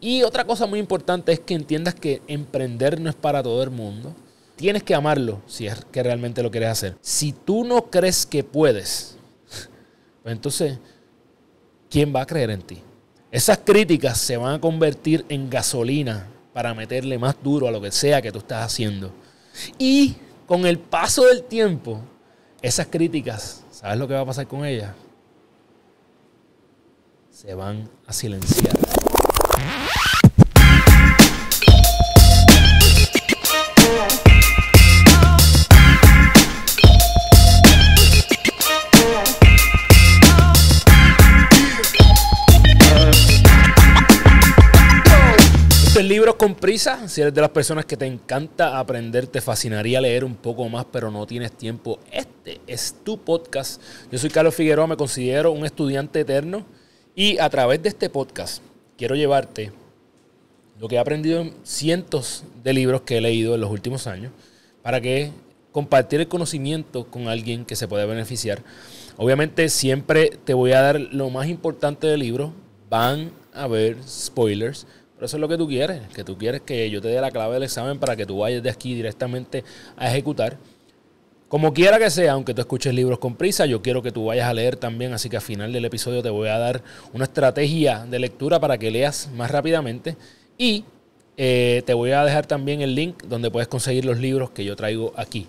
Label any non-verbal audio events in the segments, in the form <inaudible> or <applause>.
Y otra cosa muy importante es que entiendas que emprender no es para todo el mundo. Tienes que amarlo si es que realmente lo quieres hacer. Si tú no crees que puedes, <laughs> pues entonces, ¿quién va a creer en ti? Esas críticas se van a convertir en gasolina para meterle más duro a lo que sea que tú estás haciendo. Y con el paso del tiempo, esas críticas, ¿sabes lo que va a pasar con ellas? Se van a silenciar. con prisa, si eres de las personas que te encanta aprender, te fascinaría leer un poco más, pero no tienes tiempo, este es tu podcast. Yo soy Carlos Figueroa, me considero un estudiante eterno y a través de este podcast quiero llevarte lo que he aprendido en cientos de libros que he leído en los últimos años para que compartir el conocimiento con alguien que se pueda beneficiar. Obviamente siempre te voy a dar lo más importante del libro, van a haber spoilers eso es lo que tú quieres, que tú quieres que yo te dé la clave del examen para que tú vayas de aquí directamente a ejecutar. Como quiera que sea, aunque tú escuches libros con prisa, yo quiero que tú vayas a leer también, así que al final del episodio te voy a dar una estrategia de lectura para que leas más rápidamente y eh, te voy a dejar también el link donde puedes conseguir los libros que yo traigo aquí.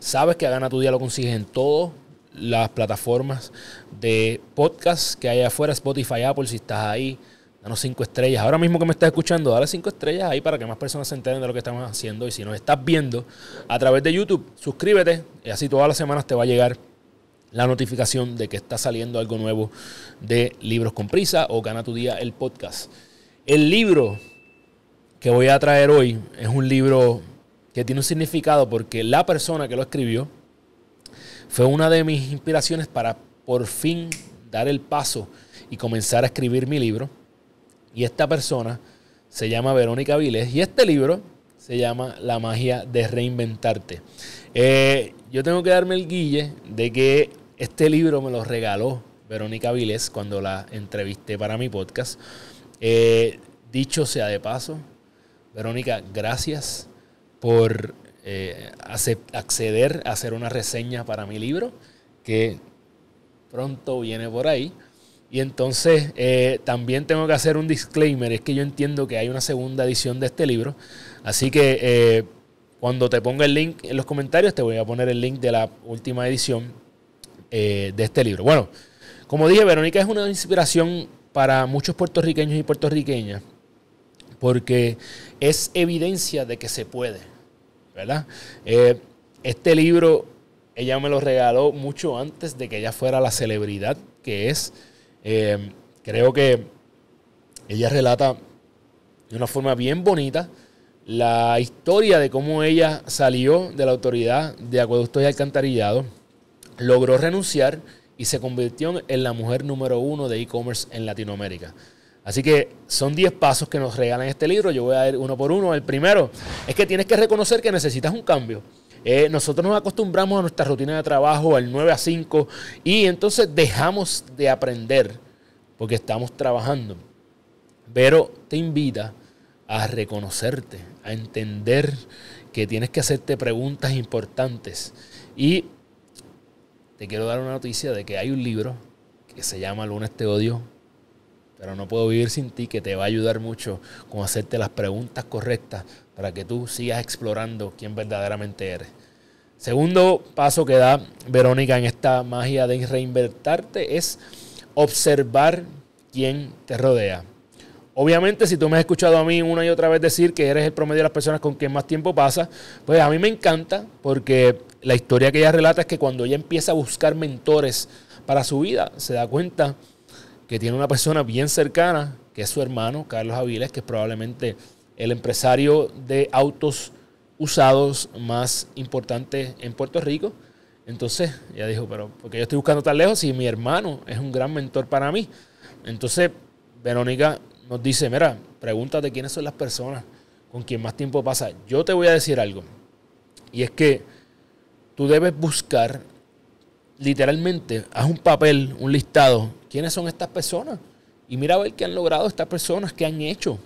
Sabes que a Gana tu Día lo consigues en todas las plataformas de podcast que hay afuera, Spotify, Apple, si estás ahí, Danos cinco estrellas. Ahora mismo que me estás escuchando, dale cinco estrellas ahí para que más personas se enteren de lo que estamos haciendo. Y si nos estás viendo a través de YouTube, suscríbete. Y así todas las semanas te va a llegar la notificación de que está saliendo algo nuevo de Libros con Prisa o Gana tu Día el podcast. El libro que voy a traer hoy es un libro que tiene un significado porque la persona que lo escribió fue una de mis inspiraciones para por fin dar el paso y comenzar a escribir mi libro y esta persona se llama Verónica Viles y este libro se llama La magia de reinventarte. Eh, yo tengo que darme el guille de que este libro me lo regaló Verónica Viles cuando la entrevisté para mi podcast. Eh, dicho sea de paso, Verónica, gracias por eh, acceder a hacer una reseña para mi libro que pronto viene por ahí. Y entonces eh, también tengo que hacer un disclaimer, es que yo entiendo que hay una segunda edición de este libro, así que eh, cuando te ponga el link en los comentarios te voy a poner el link de la última edición eh, de este libro. Bueno, como dije, Verónica es una inspiración para muchos puertorriqueños y puertorriqueñas, porque es evidencia de que se puede, ¿verdad? este libro ella me lo regaló mucho antes de que ella fuera la celebridad que es. Eh, creo que ella relata de una forma bien bonita la historia de cómo ella salió de la autoridad de acueductos y alcantarillado, logró renunciar y se convirtió en la mujer número uno de e-commerce en Latinoamérica. Así que son 10 pasos que nos regalan este libro. Yo voy a ir uno por uno. El primero es que tienes que reconocer que necesitas un cambio. Eh, nosotros nos acostumbramos a nuestra rutina de trabajo, al 9 a 5, y entonces dejamos de aprender porque estamos trabajando. Pero te invita a reconocerte, a entender que tienes que hacerte preguntas importantes. Y te quiero dar una noticia de que hay un libro que se llama Lunes te odio, pero no puedo vivir sin ti, que te va a ayudar mucho con hacerte las preguntas correctas para que tú sigas explorando quién verdaderamente eres. Segundo paso que da Verónica en esta magia de reinvertarte es observar quién te rodea. Obviamente, si tú me has escuchado a mí una y otra vez decir que eres el promedio de las personas con quien más tiempo pasa, pues a mí me encanta porque la historia que ella relata es que cuando ella empieza a buscar mentores para su vida, se da cuenta que tiene una persona bien cercana, que es su hermano, Carlos Aviles, que es probablemente el empresario de autos usados más importante en Puerto Rico. Entonces, ella dijo, pero porque yo estoy buscando tan lejos y mi hermano es un gran mentor para mí. Entonces, Verónica nos dice, mira, pregúntate quiénes son las personas con quien más tiempo pasa. Yo te voy a decir algo. Y es que tú debes buscar literalmente, haz un papel, un listado. ¿Quiénes son estas personas? Y mira a ver qué han logrado estas personas, qué han hecho.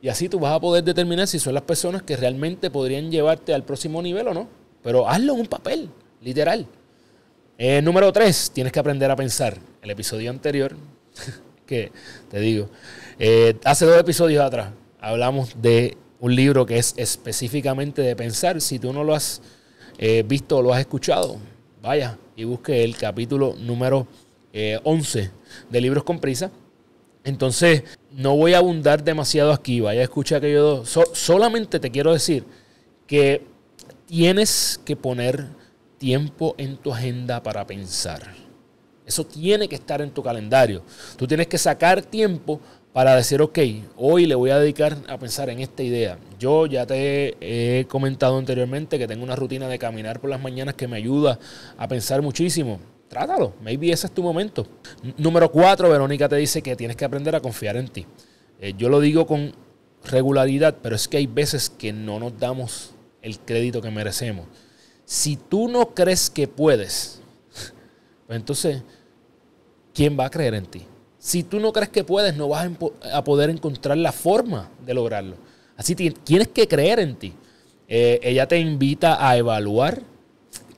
Y así tú vas a poder determinar si son las personas que realmente podrían llevarte al próximo nivel o no. Pero hazlo en un papel, literal. Eh, número tres, tienes que aprender a pensar. El episodio anterior, <laughs> que te digo, eh, hace dos episodios atrás hablamos de un libro que es específicamente de pensar. Si tú no lo has eh, visto o lo has escuchado, vaya y busque el capítulo número 11 eh, de Libros con Prisa. Entonces, no voy a abundar demasiado aquí, vaya escucha aquello. solamente te quiero decir que tienes que poner tiempo en tu agenda para pensar. Eso tiene que estar en tu calendario. Tú tienes que sacar tiempo para decir, ok, hoy le voy a dedicar a pensar en esta idea. Yo ya te he comentado anteriormente que tengo una rutina de caminar por las mañanas que me ayuda a pensar muchísimo. Trátalo, maybe ese es tu momento. Número cuatro, Verónica te dice que tienes que aprender a confiar en ti. Eh, yo lo digo con regularidad, pero es que hay veces que no nos damos el crédito que merecemos. Si tú no crees que puedes, <laughs> pues entonces, ¿quién va a creer en ti? Si tú no crees que puedes, no vas a poder encontrar la forma de lograrlo. Así tienes que creer en ti. Eh, ella te invita a evaluar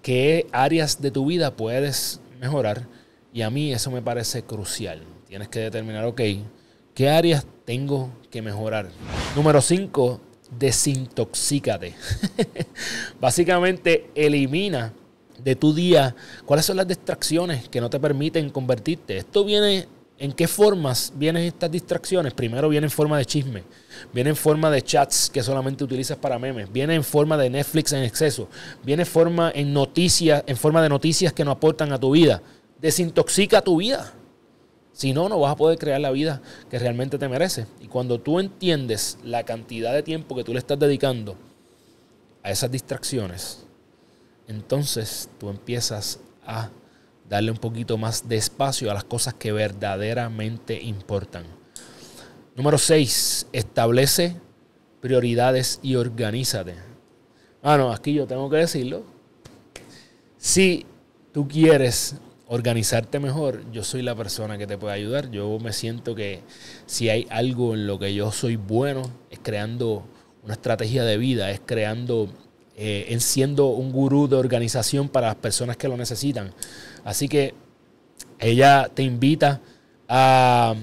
qué áreas de tu vida puedes mejorar. Y a mí eso me parece crucial. Tienes que determinar, ok, ¿qué áreas tengo que mejorar? Número 5, desintoxícate. <laughs> Básicamente, elimina de tu día cuáles son las distracciones que no te permiten convertirte. Esto viene ¿En qué formas vienen estas distracciones? Primero viene en forma de chisme, viene en forma de chats que solamente utilizas para memes, viene en forma de Netflix en exceso, viene en forma en noticias, en forma de noticias que no aportan a tu vida. Desintoxica tu vida. Si no, no vas a poder crear la vida que realmente te merece. Y cuando tú entiendes la cantidad de tiempo que tú le estás dedicando a esas distracciones, entonces tú empiezas a darle un poquito más de espacio a las cosas que verdaderamente importan. Número 6. Establece prioridades y organízate. Ah, no, aquí yo tengo que decirlo. Si tú quieres organizarte mejor, yo soy la persona que te puede ayudar. Yo me siento que si hay algo en lo que yo soy bueno, es creando una estrategia de vida, es creando, eh, en siendo un gurú de organización para las personas que lo necesitan. Así que ella te invita a,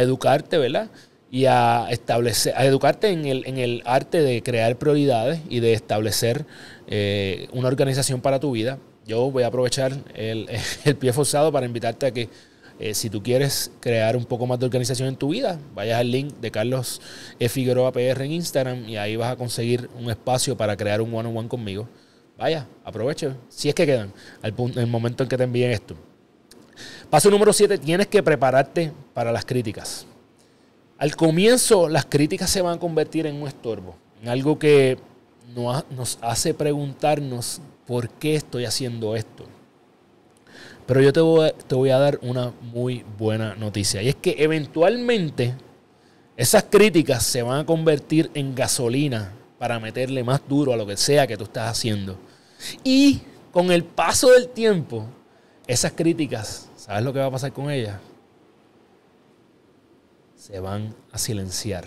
educarte, ¿verdad? Y a establecer, a educarte en el, en el arte de crear prioridades y de establecer eh, una organización para tu vida. Yo voy a aprovechar el, <laughs> pie forzado para invitarte a que eh, si tú quieres crear un poco más de organización en tu vida, vayas al link de Carlos e. Figueroa PR en Instagram y ahí vas a conseguir un espacio para crear un one one -on -one conmigo vaya, aproveche, si es que quedan, al el momento en que te envíen esto. Paso número 7, tienes que prepararte para las críticas. Al comienzo, las críticas se van a convertir en un estorbo, en algo que nos hace preguntarnos por qué estoy haciendo esto. Pero yo te voy a dar una muy buena noticia, y es que eventualmente esas críticas se van a convertir en gasolina para meterle más duro a lo que sea que tú estás haciendo. Y con el paso del tiempo, esas críticas, ¿sabes lo que va a pasar con ellas? Se van a silenciar.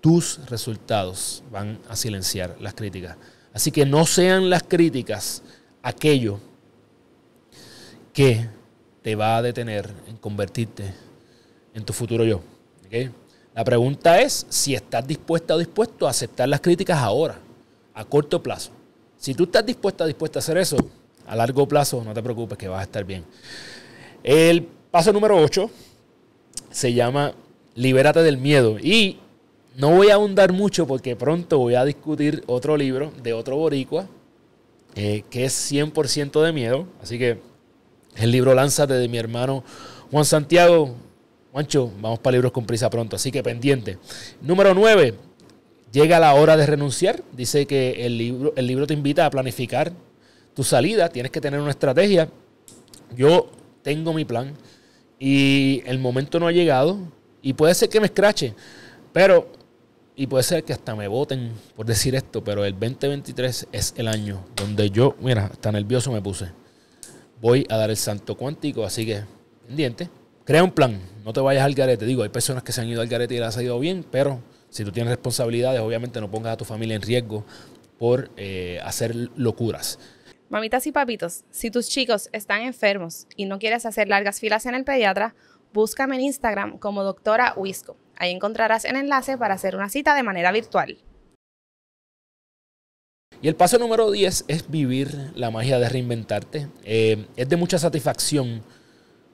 Tus resultados van a silenciar las críticas. Así que no sean las críticas aquello que te va a detener en convertirte en tu futuro yo. La pregunta es si estás dispuesta o dispuesto a aceptar las críticas ahora, a corto plazo. Si tú estás dispuesta, dispuesta a hacer eso, a largo plazo, no te preocupes que vas a estar bien. El paso número 8 se llama Libérate del miedo. Y no voy a ahondar mucho porque pronto voy a discutir otro libro de otro boricua eh, que es 100% de miedo. Así que el libro Lánzate de mi hermano Juan Santiago. Juancho, vamos para libros con prisa pronto, así que pendiente. Número 9, Llega la hora de renunciar. Dice que el libro, el libro te invita a planificar tu salida. Tienes que tener una estrategia. Yo tengo mi plan y el momento no ha llegado. Y puede ser que me escrache, pero, y puede ser que hasta me voten por decir esto, pero el 2023 es el año donde yo, mira, hasta nervioso me puse. Voy a dar el santo cuántico, así que pendiente. Crea un plan, no te vayas al garete. Digo, hay personas que se han ido al garete y le ha ido bien, pero si tú tienes responsabilidades, obviamente no pongas a tu familia en riesgo por eh, hacer locuras. Mamitas y papitos, si tus chicos están enfermos y no quieres hacer largas filas en el pediatra, búscame en Instagram como doctora Wisco. Ahí encontrarás el enlace para hacer una cita de manera virtual. Y el paso número 10 es vivir la magia de reinventarte. Eh, es de mucha satisfacción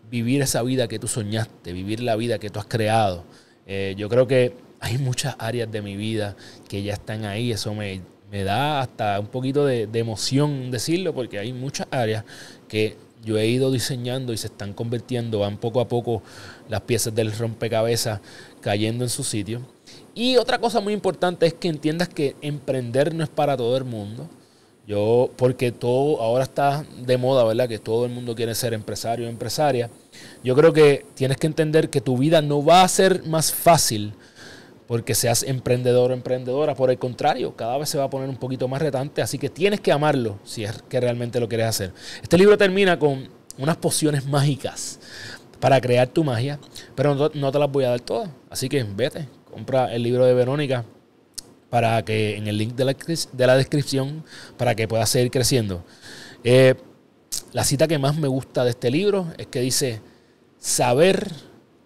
vivir esa vida que tú soñaste, vivir la vida que tú has creado. Eh, yo creo que hay muchas áreas de mi vida que ya están ahí. Eso me, da hasta un poquito de, de emoción decirlo, porque hay muchas áreas que yo he ido diseñando y se están convirtiendo, van poco a poco las piezas del rompecabezas cayendo en su sitio. Y otra cosa muy importante es que entiendas que emprender no es para todo el mundo. Yo, porque todo ahora está de moda, ¿verdad? Que todo el mundo quiere ser empresario o empresaria. Yo creo que tienes que entender que tu vida no va a ser más fácil porque seas emprendedor o emprendedora. Por el contrario, cada vez se va a poner un poquito más retante, así que tienes que amarlo si es que realmente lo quieres hacer. Este libro termina con unas pociones mágicas para crear tu magia, pero no, te las voy a dar todas. Así que vete, compra el libro de Verónica para que en el link de la, descripción para que puedas seguir creciendo. Eh, la cita que más me gusta de este libro es que dice, saber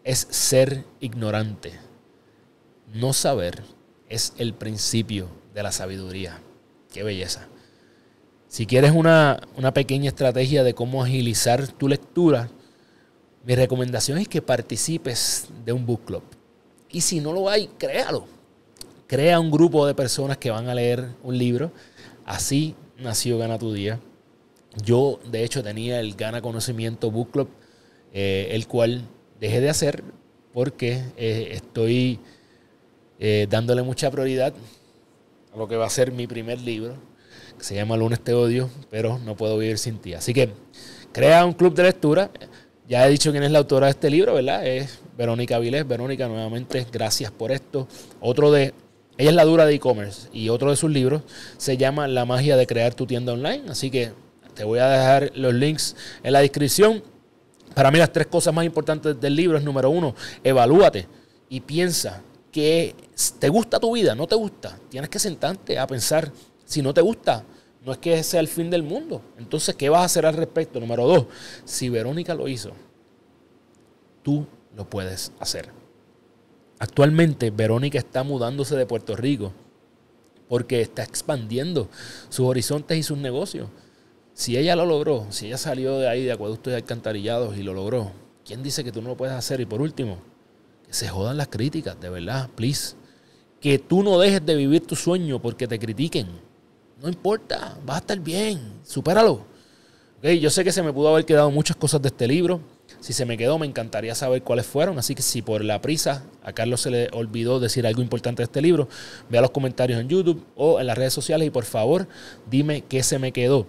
es ser ignorante. No saber es el principio de la sabiduría. Qué belleza. Si quieres una, pequeña estrategia de cómo agilizar tu lectura, mi recomendación es que participes de un book club. Y si no lo hay, créalo. Crea un grupo de personas que van a leer un libro. Así nació Gana tu Día. Yo, de hecho, tenía el Gana Conocimiento Book Club, eh, el cual dejé de hacer porque eh, estoy eh, dándole mucha prioridad a lo que va a ser mi primer libro, que se llama Lunes te odio, pero no puedo vivir sin ti. Así que crea un club de lectura. Ya he dicho quién es la autora de este libro, ¿verdad? Es Verónica Vilés. Verónica, nuevamente, gracias por esto. Otro de ella es la dura de e-commerce y otro de sus libros se llama La magia de crear tu tienda online. Así que te voy a dejar los links en la descripción. Para mí las tres cosas más importantes del libro es número uno, evalúate y piensa que te gusta tu vida, no te gusta. Tienes que sentarte a pensar, si no te gusta, no es que sea el fin del mundo. Entonces, ¿qué vas a hacer al respecto? Número dos, si Verónica lo hizo, tú lo puedes hacer. Actualmente, Verónica está mudándose de Puerto Rico porque está expandiendo sus horizontes y sus negocios. Si ella lo logró, si ella salió de ahí de acueductos y alcantarillados y lo logró, ¿quién dice que tú no lo puedes hacer? Y por último, que se jodan las críticas, de verdad, please. Que tú no dejes de vivir tu sueño porque te critiquen. No importa, va a estar bien, supéralo. Okay, yo sé que se me pudo haber quedado muchas cosas de este libro. Si se me quedó, me encantaría saber cuáles fueron. Así que si por la prisa a Carlos se le olvidó decir algo importante de este libro, vea los comentarios en YouTube o en las redes sociales y por favor dime qué se me quedó.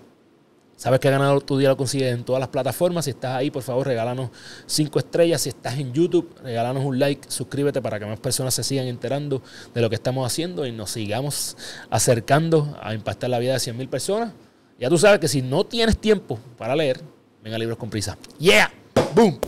Sabes que ganado Tu Día lo consigues en todas las plataformas. Si estás ahí, por favor, regálanos cinco estrellas. Si estás en YouTube, regálanos un like, suscríbete para que más personas se sigan enterando de lo que estamos haciendo y nos sigamos acercando a impactar la vida de 100.000 personas. Ya tú sabes que si no tienes tiempo para leer, venga Libros con Prisa. ¡Yeah! ¡Boom!